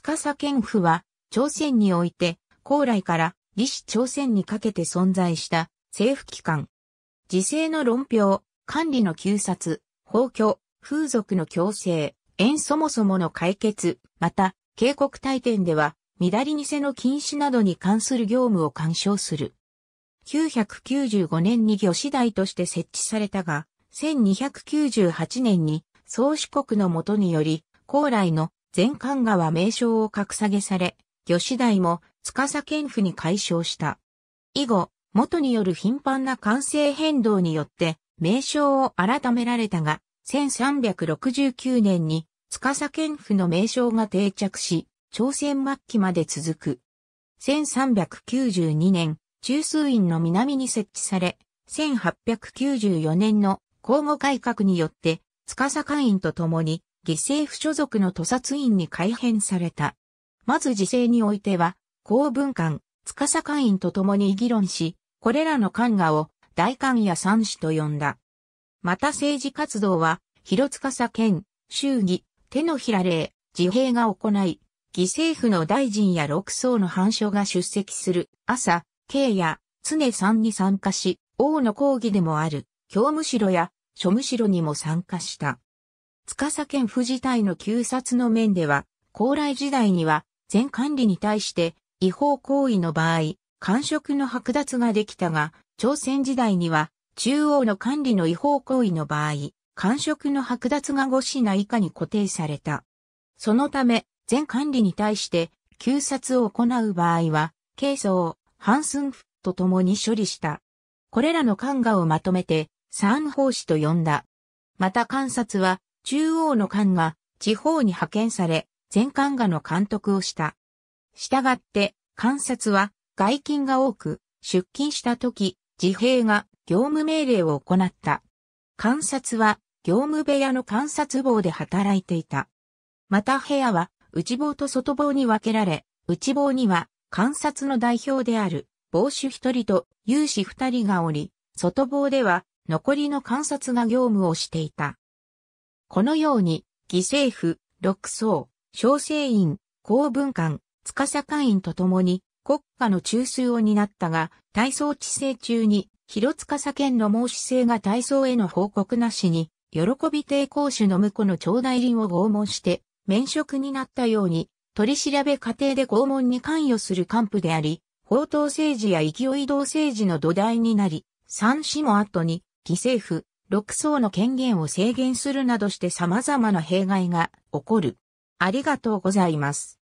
司県府は、朝鮮において、高麗から李氏朝鮮にかけて存在した政府機関。時制の論評、管理の休殺、法教、風俗の強制、縁そもそもの解決、また、警告大典では、乱り偽の禁止などに関する業務を干渉する。995年に御師台として設置されたが、1298年に宗主国のもとにより、高麗の全館川名称を格下げされ、吉師代も司県府に解消した。以後、元による頻繁な完成変動によって、名称を改められたが、1369年に、司県府の名称が定着し、朝鮮末期まで続く。1392年、中枢院の南に設置され、1894年の交互改革によって、司官員と共に犠牲府所属の屠殺院に改編された。まず時制においては、公文館、司会員と共に議論し、これらの官画を大官や三種と呼んだ。また政治活動は、広司県、衆議、手のひら令、自閉が行い、犠牲府の大臣や六層の藩所が出席する、朝、慶や、常さんに参加し、王の講義でもある、教務しろや、書務しろにも参加した。司県府自体の旧札の面では、高麗時代には、全管理に対して、違法行為の場合、官職の剥奪ができたが、朝鮮時代には、中央の管理の違法行為の場合、官職の剥奪が5品以下に固定された。そのため、全管理に対して、旧察を行う場合は、軽装、半寸符と共に処理した。これらの官画をまとめて、三法師と呼んだ。また観察は、中央の官が地方に派遣され、全官がの監督をした。したがって、監察は外勤が多く、出勤した時、自兵が業務命令を行った。監察は業務部屋の監察棒で働いていた。また部屋は内房と外房に分けられ、内房には監察の代表である防主一人と有志二人がおり、外房では残りの観察が業務をしていた。このように、犠政府、六層、小生院、公文館、司会員と共に国家の中枢を担ったが、大層治世中に、広塚佐県の申し制が大層への報告なしに、喜び抵抗主の婿の長代林を拷問して、免職になったように、取り調べ過程で拷問に関与する幹部であり、法統政治や勢い道政治の土台になり、三子も後に、犠政府、6層の権限を制限するなどして様々な弊害が起こる。ありがとうございます。